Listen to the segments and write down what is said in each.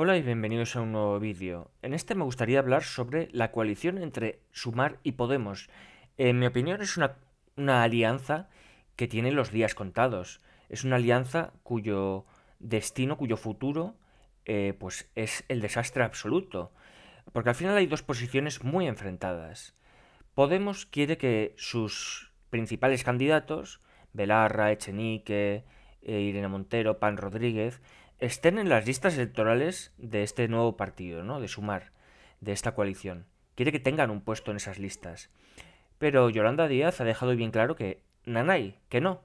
Hola y bienvenidos a un nuevo vídeo. En este me gustaría hablar sobre la coalición entre Sumar y Podemos. En mi opinión es una, alianza que tiene los días contados. Es una alianza cuyo destino, cuyo futuro, eh, pues es el desastre absoluto. Porque al final hay dos posiciones muy enfrentadas. Podemos quiere que sus principales candidatos, Belarra, Echenique, eh, Irene Montero, Pan Rodríguez, estén en las listas electorales de este nuevo partido, ¿no? De Sumar, de esta coalición. Quiere que tengan un puesto en esas listas. Pero Yolanda Díaz ha dejado bien claro que, nanay, que no,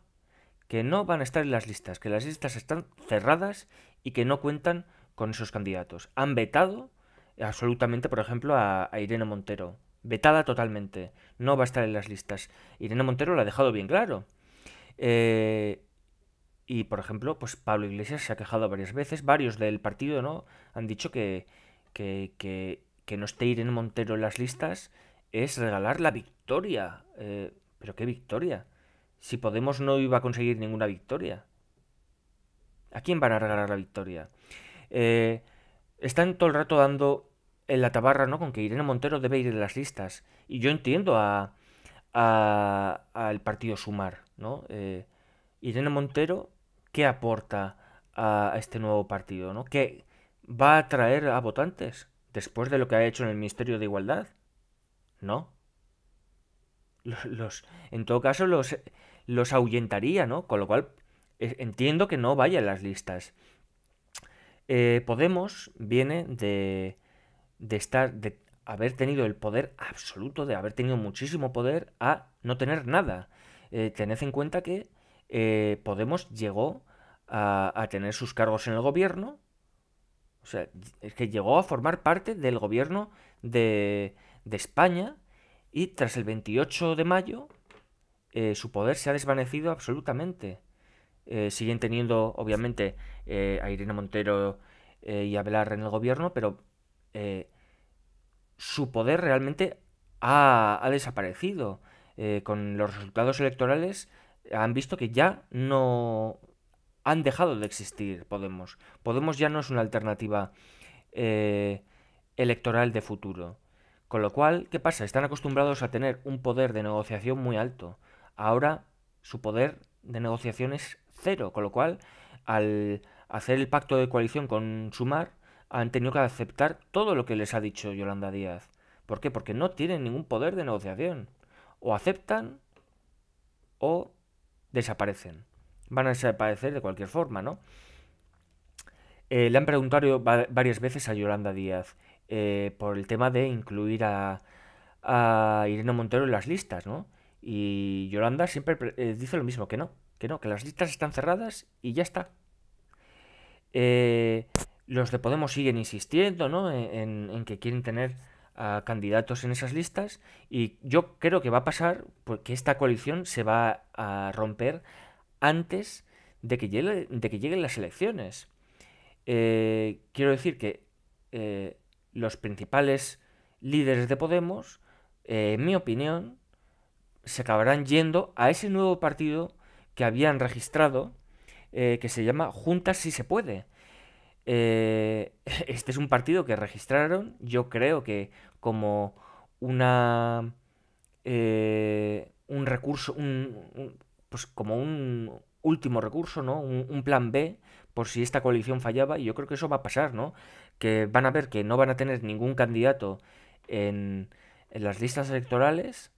que no van a estar en las listas, que las listas están cerradas y que no cuentan con esos candidatos. Han vetado absolutamente, por ejemplo, a, Irena Irene Montero. Vetada totalmente. No va a estar en las listas. Irene Montero lo ha dejado bien claro. Eh, y, por ejemplo, pues Pablo Iglesias se ha quejado varias veces, varios del partido, ¿no? Han dicho que, que, no esté Irene Montero en las listas es regalar la victoria. Eh, ¿Pero qué victoria? Si Podemos no iba a conseguir ninguna victoria. ¿A quién van a regalar la victoria? Eh, están todo el rato dando en la tabarra, ¿no? Con que Irene Montero debe ir en las listas. Y yo entiendo a, al partido Sumar, ¿no? Eh, Irene Montero qué aporta a este nuevo partido, ¿no? ¿Qué va a atraer a votantes después de lo que ha hecho en el Ministerio de Igualdad. No. Los, en todo caso, los, los ahuyentaría, ¿no? Con lo cual, eh, entiendo que no vaya en las listas. Eh, Podemos viene de, de estar, de haber tenido el poder absoluto, de haber tenido muchísimo poder, a no tener nada. Eh, tened en cuenta que eh, Podemos llegó a, tener sus cargos en el gobierno. O sea, es que llegó a formar parte del gobierno de, España y tras el 28 de mayo eh, su poder se ha desvanecido absolutamente. Eh, siguen teniendo, obviamente, a Irene Montero y a Velar en el gobierno, pero su poder realmente ha, desaparecido. con los resultados electorales han visto que ya no han dejado de existir Podemos. Podemos ya no es una alternativa eh, electoral de futuro. Con lo cual, ¿qué pasa? Están acostumbrados a tener un poder de negociación muy alto. Ahora su poder de negociación es cero, con lo cual, al hacer el pacto de coalición con Sumar, han tenido que aceptar todo lo que les ha dicho Yolanda Díaz. ¿Por qué? Porque no tienen ningún poder de negociación. O aceptan o desaparecen. Van a desaparecer de cualquier forma, ¿no? Eh, le han preguntado varias veces a Yolanda Díaz eh, por el tema de incluir a, a Irene Montero en las listas, ¿no? Y Yolanda siempre eh, dice lo mismo, que no, que no, que las listas están cerradas y ya está. los de Podemos siguen insistiendo, ¿no? en que quieren tener a candidatos en esas listas y yo creo que va a pasar porque esta coalición se va a romper antes de que, llegue, de que lleguen las elecciones. Eh, quiero decir que eh, los principales líderes de Podemos, eh, en mi opinión, se acabarán yendo a ese nuevo partido que habían registrado, que se llama Juntas si se puede, eh, este es un partido que registraron, yo creo que como una... Eh, un recurso, un, pues como un último recurso, ¿no? Un, plan B por si esta coalición fallaba y yo creo que eso va a pasar, ¿no? Que van a ver que no van a tener ningún candidato en, las listas electorales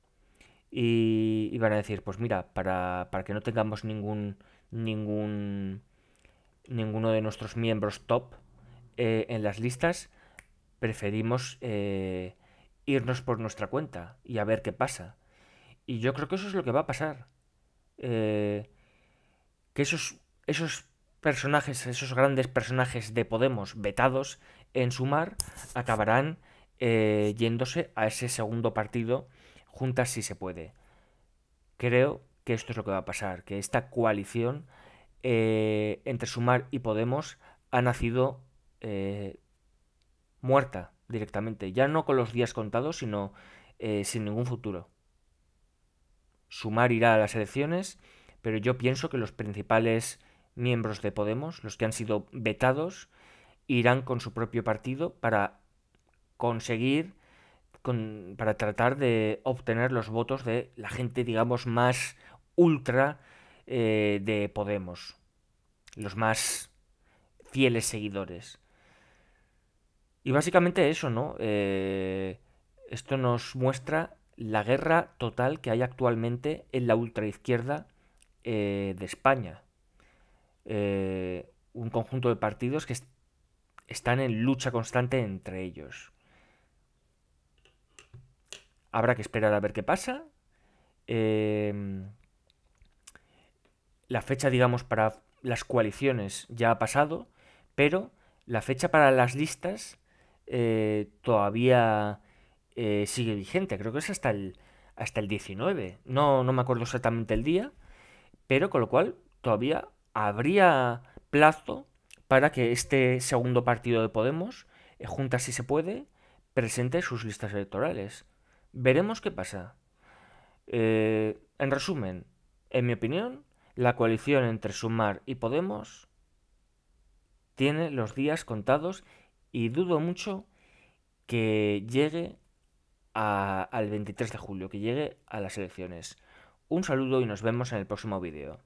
y, van a decir, pues mira, para, para que no tengamos ningún ningún ninguno de nuestros miembros top eh, en las listas, preferimos eh, irnos por nuestra cuenta y a ver qué pasa. Y yo creo que eso es lo que va a pasar. Eh, que esos, esos personajes, esos grandes personajes de Podemos vetados en Sumar, acabarán yéndose a ese segundo partido juntas si se puede. Creo que esto es lo que va a pasar, que esta coalición eh, entre Sumar y Podemos ha nacido eh, muerta directamente, ya no con los días contados, sino eh, sin ningún futuro. Sumar irá a las elecciones, pero yo pienso que los principales miembros de Podemos, los que han sido vetados, irán con su propio partido para conseguir, para tratar de obtener los votos de la gente, digamos, más ultra eh, de Podemos, los más fieles seguidores. Y básicamente eso, ¿no? Eh, esto nos muestra la guerra total que hay actualmente en la ultraizquierda eh, de España. un conjunto de partidos que están en lucha constante entre ellos. Habrá que esperar a ver qué pasa. Eh, la fecha, digamos, para las coaliciones ya ha pasado, pero la fecha para las listas eh, todavía eh, sigue vigente. Creo que es hasta el, hasta el 19. No, no me acuerdo exactamente el día, pero con lo cual todavía habría plazo para que este segundo partido de Podemos, eh, junta si se puede, presente sus listas electorales. Veremos qué pasa. en resumen, en mi opinión, la coalición entre Sumar y Podemos tiene los días contados y dudo mucho que llegue al 23 de julio, que llegue a las elecciones. Un saludo y nos vemos en el próximo vídeo.